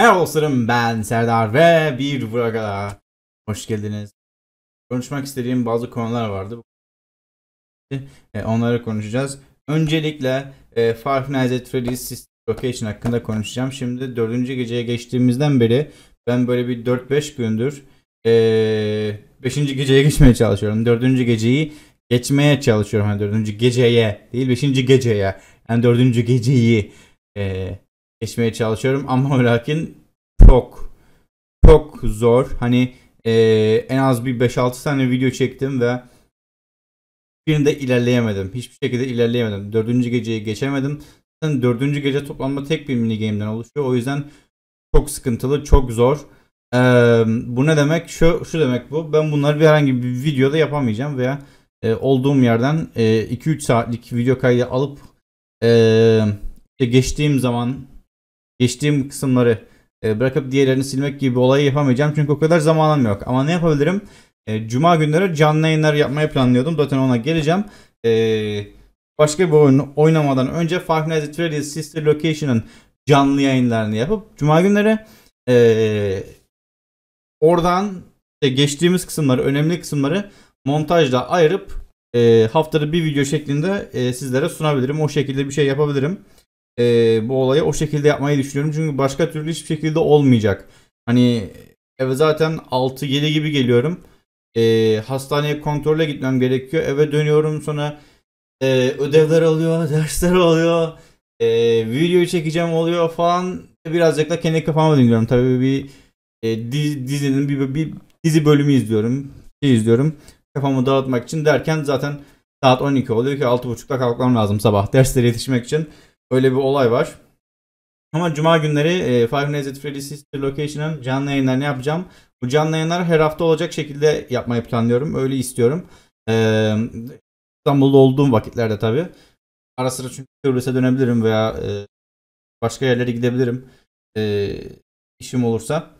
Merhaba dostlarım ben Serdar ve bir vloga hoş geldiniz. Konuşmak istediğim bazı konular vardı. E, onları konuşacağız. Öncelikle e, Five Nights Freddy's Location hakkında konuşacağım. Şimdi dördüncü geceye geçtiğimizden beri ben böyle bir 4-5 gündür e, beşinci geceye geçmeye çalışıyorum. Dördüncü geceyi geçmeye çalışıyorum. Yani dördüncü geceye değil beşinci geceye. Yani dördüncü geceyi e, geçmeye çalışıyorum ama lakin çok çok zor. Hani e, en az bir 5-6 tane video çektim ve birinde ilerleyemedim. Hiçbir şekilde ilerleyemedim. Dördüncü geceyi geçemedim. Zaten dördüncü gece toplamda tek bir mini game'den oluşuyor. O yüzden çok sıkıntılı, çok zor. Ee, bu ne demek? Şu, şu demek bu. Ben bunları bir herhangi bir videoda yapamayacağım veya e, olduğum yerden e, 2-3 saatlik video kaydı alıp e, geçtiğim zaman geçtiğim kısımları e, bırakıp diğerlerini silmek gibi bir olayı yapamayacağım. Çünkü o kadar zamanım yok. Ama ne yapabilirim? E, Cuma günleri canlı yayınlar yapmayı planlıyordum. Zaten ona geleceğim. E, başka bir oyun oynamadan önce Five Nights at Freddy's Sister Location'ın canlı yayınlarını yapıp Cuma günleri oradan geçtiğimiz kısımları, önemli kısımları montajla ayırıp haftada bir video şeklinde sizlere sunabilirim. O şekilde bir şey yapabilirim e, bu olayı o şekilde yapmayı düşünüyorum. Çünkü başka türlü hiçbir şekilde olmayacak. Hani eve zaten 6-7 gibi geliyorum. E, hastaneye kontrole gitmem gerekiyor. Eve dönüyorum sonra e, ödevler alıyor, dersler alıyor. E, videoyu çekeceğim oluyor falan. Birazcık da kendi kafama dinliyorum. Tabii bir e, dizinin bir, bir dizi bölümü izliyorum. Şey izliyorum. Kafamı dağıtmak için derken zaten saat 12 oluyor ki 6.30'da kalkmam lazım sabah derslere yetişmek için. Öyle bir olay var. Ama cuma günleri e, Five Nights at Freddy's Sister Location'ın canlı yayınlarını yapacağım. Bu canlı yayınlar her hafta olacak şekilde yapmayı planlıyorum. Öyle istiyorum. Ee, İstanbul'da olduğum vakitlerde tabii. Ara sıra çünkü Kıbrıs'a dönebilirim veya e, başka yerlere gidebilirim. E, işim olursa.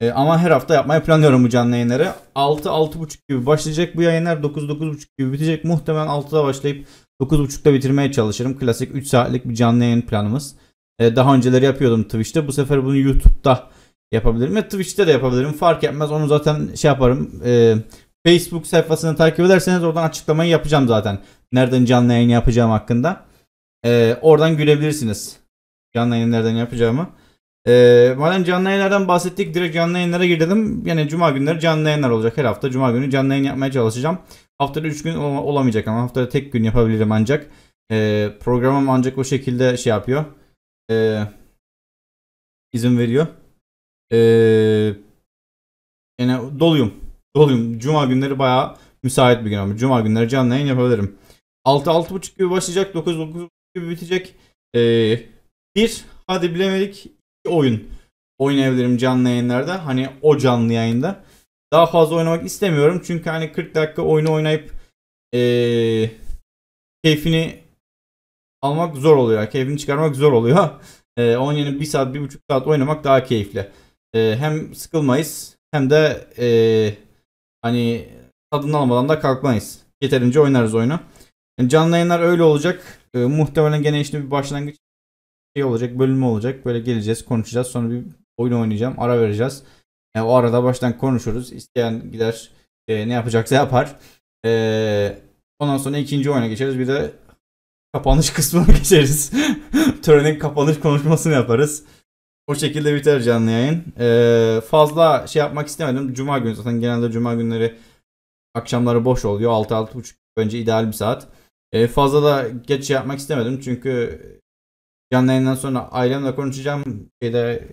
E, ama her hafta yapmayı planlıyorum bu canlı yayınları. 6-6.30 gibi başlayacak bu yayınlar. 9-9.30 gibi bitecek. Muhtemelen 6'da başlayıp 9.30'da bitirmeye çalışırım. Klasik 3 saatlik bir canlı yayın planımız. Ee, daha önceleri yapıyordum Twitch'te. Bu sefer bunu YouTube'da yapabilirim. Ve Twitch'te de yapabilirim. Fark etmez. Onu zaten şey yaparım. E, Facebook sayfasını takip ederseniz oradan açıklamayı yapacağım zaten. Nereden canlı yayın yapacağım hakkında. E, oradan görebilirsiniz. Canlı yayın nereden yapacağımı. Ee, madem canlı yayınlardan bahsettik direkt canlı yayınlara girdim dedim. Yani cuma günleri canlı yayınlar olacak her hafta. Cuma günü canlı yayın yapmaya çalışacağım. Haftada 3 gün olamayacak ama haftada tek gün yapabilirim ancak. Ee, programım ancak o şekilde şey yapıyor. Ee, izin veriyor. Ee, yani doluyum. Doluyum. Cuma günleri bayağı müsait bir gün ama. Cuma günleri canlı yayın yapabilirim. 6-6.30 gibi başlayacak. 9-9 gibi bitecek. Ee, bir hadi bilemedik oyun oynayabilirim canlı yayınlarda. Hani o canlı yayında. Daha fazla oynamak istemiyorum. Çünkü hani 40 dakika oyunu oynayıp ee, keyfini almak zor oluyor. Keyfini çıkarmak zor oluyor. E, onun yerine 1 saat 1,5 saat oynamak daha keyifli. E, hem sıkılmayız hem de e, hani tadını almadan da kalkmayız. Yeterince oynarız oyunu. Yani canlı yayınlar öyle olacak. E, muhtemelen gene işte bir başlangıç şey olacak, bölümü olacak. Böyle geleceğiz, konuşacağız. Sonra bir oyun oynayacağım, ara vereceğiz. Yani o arada baştan konuşuruz. İsteyen gider e, ne yapacaksa yapar. E, ondan sonra ikinci oyuna geçeriz. Bir de kapanış kısmına geçeriz. Törenin kapanış konuşmasını yaparız. O şekilde biter canlı yayın. Ee, fazla şey yapmak istemedim. Cuma günü zaten genelde cuma günleri akşamları boş oluyor. 6-6.30 önce ideal bir saat. Ee, fazla da geç şey yapmak istemedim çünkü Canlı yayından sonra ailemle konuşacağım. Şeyde,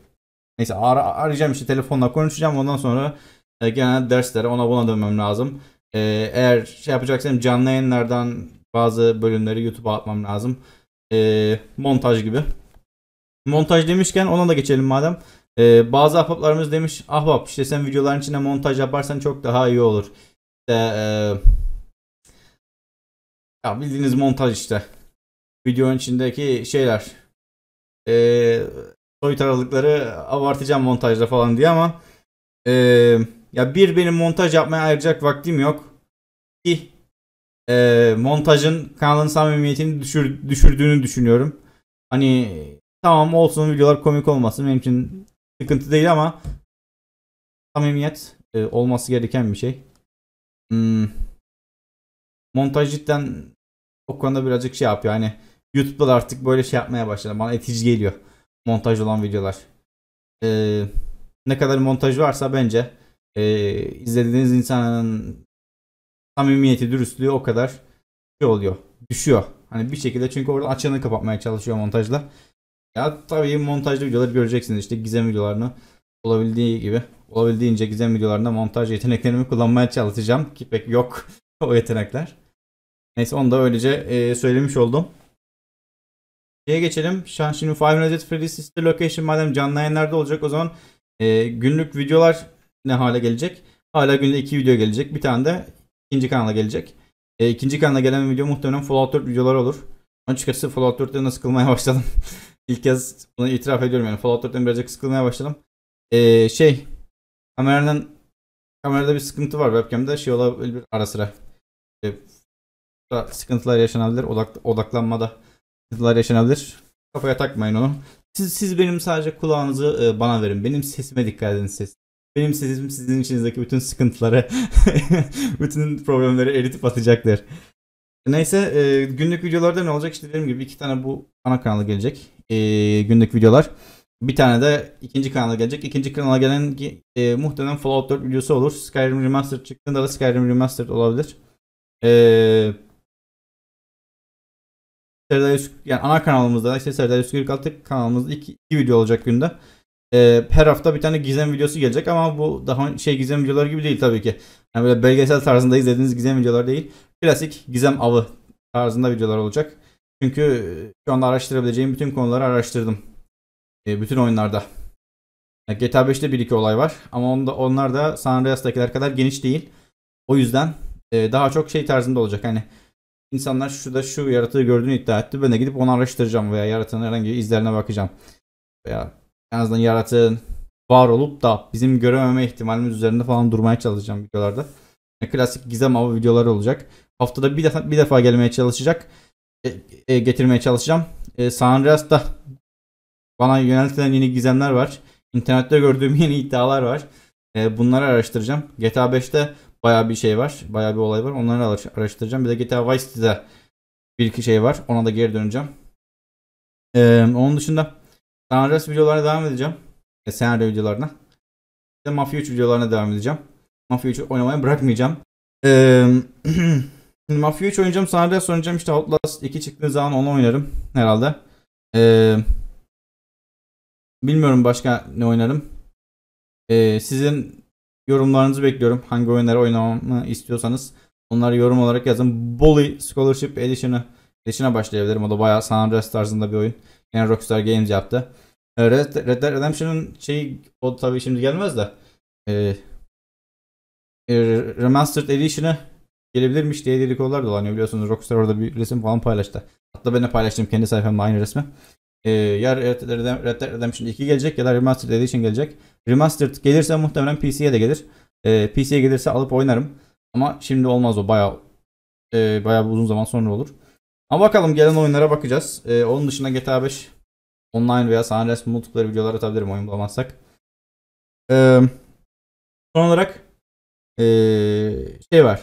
neyse ara, arayacağım işte telefonla konuşacağım. Ondan sonra e, genel derslere ona buna dönmem lazım. E, eğer şey yapacaksam canlı yayınlardan bazı bölümleri YouTube'a atmam lazım. E, montaj gibi. Montaj demişken ona da geçelim madem. Ee, bazı ahbaplarımız demiş ahbap işte sen videoların içine montaj yaparsan çok daha iyi olur. İşte ee, ya bildiğiniz montaj işte. Videonun içindeki şeyler e, soyut aralıkları abartacağım montajda falan diye ama e, ya bir benim montaj yapmaya ayıracak vaktim yok. İki e, montajın kanalın samimiyetini düşür, düşürdüğünü düşünüyorum. Hani tamam olsun videolar komik olmasın benim için sıkıntı değil ama samimiyet e, olması gereken bir şey. Hmm. Montaj cidden o konuda birazcık şey yapıyor. Hani YouTube'da da artık böyle şey yapmaya başladı. Bana etici geliyor. Montaj olan videolar. Ee, ne kadar montaj varsa bence e, izlediğiniz insanın samimiyeti, dürüstlüğü o kadar şey oluyor. Düşüyor. Hani bir şekilde çünkü orada açığını kapatmaya çalışıyor montajla. Ya tabii montajlı videoları göreceksiniz işte gizem videolarını olabildiği gibi olabildiğince gizem videolarında montaj yeteneklerimi kullanmaya çalışacağım ki pek yok o yetenekler. Neyse onu da öylece e, söylemiş oldum. Şeye geçelim. Şu an şimdi Five Nights at Freddy's Sister Location madem canlı yayınlarda olacak o zaman e, günlük videolar ne hale gelecek? Hala günde iki video gelecek. Bir tane de ikinci kanala gelecek. E, ikinci kanala gelen video muhtemelen Fallout 4 videoları olur. Açıkçası Fallout 4'te nasıl kılmaya başladım. İlk kez bunu itiraf ediyorum yani. Fallout 4'ten birazcık sıkılmaya başladım. E, şey kameranın kamerada bir sıkıntı var webcam'da şey olabilir ara sıra. E, sıkıntılar yaşanabilir odak, odaklanmada sıkıntılar yaşanabilir. Kafaya takmayın onu. Siz, siz benim sadece kulağınızı e, bana verin. Benim sesime dikkat edin ses. Benim sesim sizin içinizdeki bütün sıkıntıları, bütün problemleri eritip atacaktır. Neyse e, günlük videolarda ne olacak? işte dediğim gibi iki tane bu ana kanala gelecek. E, günlük videolar. Bir tane de ikinci kanala gelecek. İkinci kanala gelen e, muhtemelen Fallout 4 videosu olur. Skyrim Remastered çıktığında da Skyrim Remastered olabilir. Eee Serdar Yusuf, yani ana kanalımızda işte Serdar Yusuf 46 kanalımızda iki, iki video olacak günde. Ee, her hafta bir tane gizem videosu gelecek ama bu daha şey gizem videoları gibi değil tabii ki. Yani böyle belgesel tarzında izlediğiniz gizem videolar değil. Klasik gizem avı tarzında videolar olacak. Çünkü e, şu anda araştırabileceğim bütün konuları araştırdım. E, bütün oyunlarda. GTA 5'te bir iki olay var ama onda, onlar da San Andreas'takiler kadar geniş değil. O yüzden e, daha çok şey tarzında olacak. Hani İnsanlar da şu yaratığı gördüğünü iddia etti. Ben de gidip onu araştıracağım veya yaratığın herhangi bir izlerine bakacağım. Veya en azından yaratığın var olup da bizim görememe ihtimalimiz üzerinde falan durmaya çalışacağım videolarda. Yani klasik gizem avı videoları olacak. Haftada bir defa bir defa gelmeye çalışacak. E, e, getirmeye çalışacağım. E, San Andreas'ta bana yöneltilen yeni gizemler var. İnternette gördüğüm yeni iddialar var. E, bunları araştıracağım. GTA 5'te Baya bir şey var. Baya bir olay var. Onları araştıracağım. Bir de GTA Vice City'de bir iki şey var. Ona da geri döneceğim. Ee, onun dışında San Andreas videolarına devam edeceğim. E, senaryo videolarına. Bir de Mafia 3 videolarına devam edeceğim. Mafia 3'ü oynamaya bırakmayacağım. Ee, Mafia 3 oynayacağım. San Andreas oynayacağım. İşte Outlast 2 çıktığı zaman onu oynarım herhalde. Ee, bilmiyorum başka ne oynarım. Ee, sizin Yorumlarınızı bekliyorum. Hangi oyunları oynamamı istiyorsanız onları yorum olarak yazın. Bully Scholarship Edition'ı Edition'a başlayabilirim. O da bayağı San Andreas tarzında bir oyun. yani Rockstar Games yaptı. Ee, Red, Red Dead Redemption'ın şeyi o tabii şimdi gelmez de ee, e, Remastered Edition'ı gelebilirmiş diye dedikodular dolanıyor biliyorsunuz. Rockstar orada bir resim falan paylaştı. Hatta ben de paylaştım kendi sayfamda aynı resmi e, ya Red Dead Redemption 2 gelecek ya da Remastered Edition gelecek. Remastered gelirse muhtemelen PC'ye de gelir. E, ee, PC'ye gelirse alıp oynarım. Ama şimdi olmaz o bayağı e, bayağı uzun zaman sonra olur. Ama bakalım gelen oyunlara bakacağız. E, onun dışında GTA 5 online veya San Andreas multiplayer videoları atabilirim oyun bulamazsak. E, son olarak e, şey var.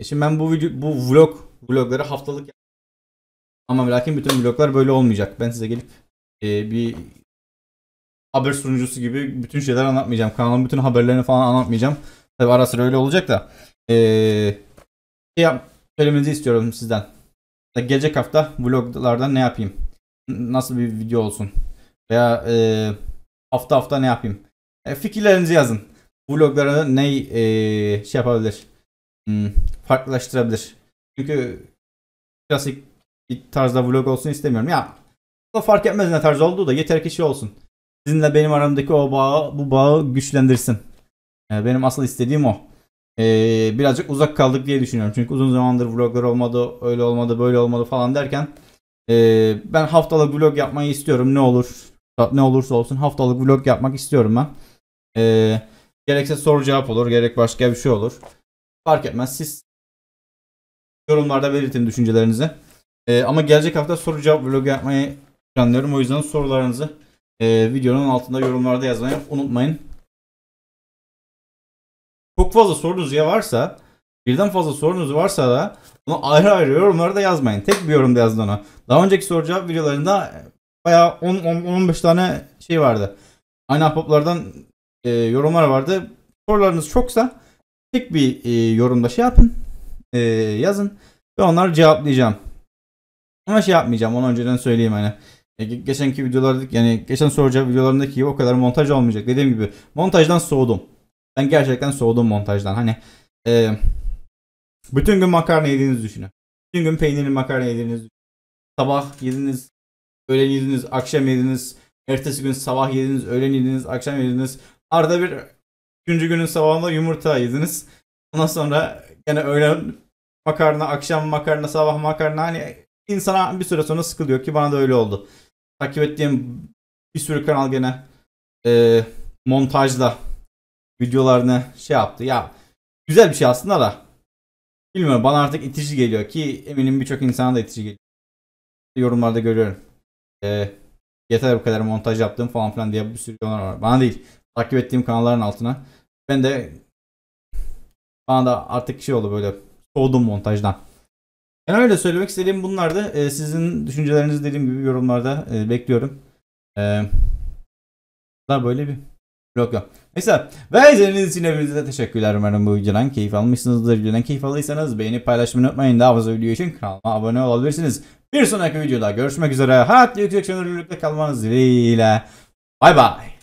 E şimdi ben bu video, bu vlog vlogları haftalık ama lakin bütün vloglar böyle olmayacak. Ben size gelip e, bir haber sunucusu gibi bütün şeyler anlatmayacağım. Kanalın bütün haberlerini falan anlatmayacağım. Tabi ara sıra öyle olacak da. E, şey söylemenizi istiyorum sizden. Gelecek hafta vloglardan ne yapayım? Nasıl bir video olsun? Veya e, hafta hafta ne yapayım? E, fikirlerinizi yazın. Vloglara ne e, şey yapabilir? Hmm, farklılaştırabilir. Çünkü klasik bir tarzda vlog olsun istemiyorum. Ya da fark etmez ne tarz olduğu da yeter ki şey olsun. Sizinle benim aramdaki o bağı, bu bağı güçlendirsin. Yani ee, benim asıl istediğim o. Ee, birazcık uzak kaldık diye düşünüyorum. Çünkü uzun zamandır vloglar olmadı, öyle olmadı, böyle olmadı falan derken ee, ben haftalık vlog yapmayı istiyorum. Ne olur, ne olursa olsun haftalık vlog yapmak istiyorum ben. Ee, gerekse soru cevap olur, gerek başka bir şey olur. Fark etmez. Siz yorumlarda belirtin düşüncelerinizi. E, ama gelecek hafta soru cevap vlogu yapmayı planlıyorum. O yüzden sorularınızı e, videonun altında yorumlarda yazmayı unutmayın. Çok fazla sorunuz ya varsa birden fazla sorunuz varsa da bunu ayrı ayrı yorumlarda yazmayın. Tek bir yorumda yazın onu. Daha önceki soru cevap videolarında bayağı 10-15 tane şey vardı. Aynı ahbaplardan e, yorumlar vardı. Sorularınız çoksa tek bir e, yorumda şey yapın. E, yazın. Ve onları cevaplayacağım. Ama şey yapmayacağım. Onu önceden söyleyeyim hani. E, geçenki videolarda yani geçen soracağı videolarındaki gibi o kadar montaj olmayacak. Dediğim gibi montajdan soğudum. Ben gerçekten soğudum montajdan. Hani e, bütün gün makarna yediğinizi düşünün. Bütün gün peynirli makarna yediğiniz sabah yediniz, öğlen yediniz, akşam yediniz, ertesi gün sabah yediniz, öğlen yediniz, akşam yediniz. Arada bir üçüncü günün sabahında yumurta yediniz. Ondan sonra gene öğlen makarna, akşam makarna, sabah makarna hani insana bir süre sonra sıkılıyor ki bana da öyle oldu. Takip ettiğim bir sürü kanal gene e, montajla videolarını şey yaptı. Ya güzel bir şey aslında da bilmiyorum bana artık itici geliyor ki eminim birçok insana da itici geliyor. Yorumlarda görüyorum. E, yeter bu kadar montaj yaptım falan filan diye bir sürü yorumlar var. Bana değil. Takip ettiğim kanalların altına. Ben de bana da artık şey oldu böyle soğudum montajdan. Yani öyle söylemek istediğim bunlardı. E, sizin düşüncelerinizi dediğim gibi yorumlarda e, bekliyorum. E, daha böyle bir blok yok. Neyse ve izlediğiniz için hepinize teşekkürler. Umarım bu videodan keyif almışsınızdır. Videodan keyif aldıysanız beğeni paylaşmayı unutmayın. Daha fazla video için kanalıma abone olabilirsiniz. Bir sonraki videoda görüşmek üzere. Hayat YouTube kanalında kalmanız dileğiyle. Bay bay.